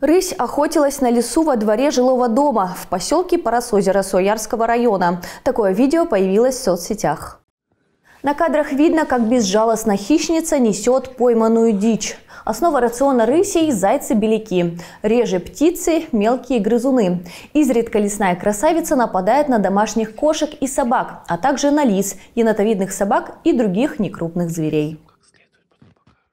Рысь охотилась на лесу во дворе жилого дома в поселке Парасозера Суярского района. Такое видео появилось в соцсетях. На кадрах видно, как безжалостно хищница несет пойманную дичь. Основа рациона рысей – зайцы-беляки. Реже птицы – мелкие грызуны. Изредка лесная красавица нападает на домашних кошек и собак, а также на лис, енотовидных собак и других некрупных зверей.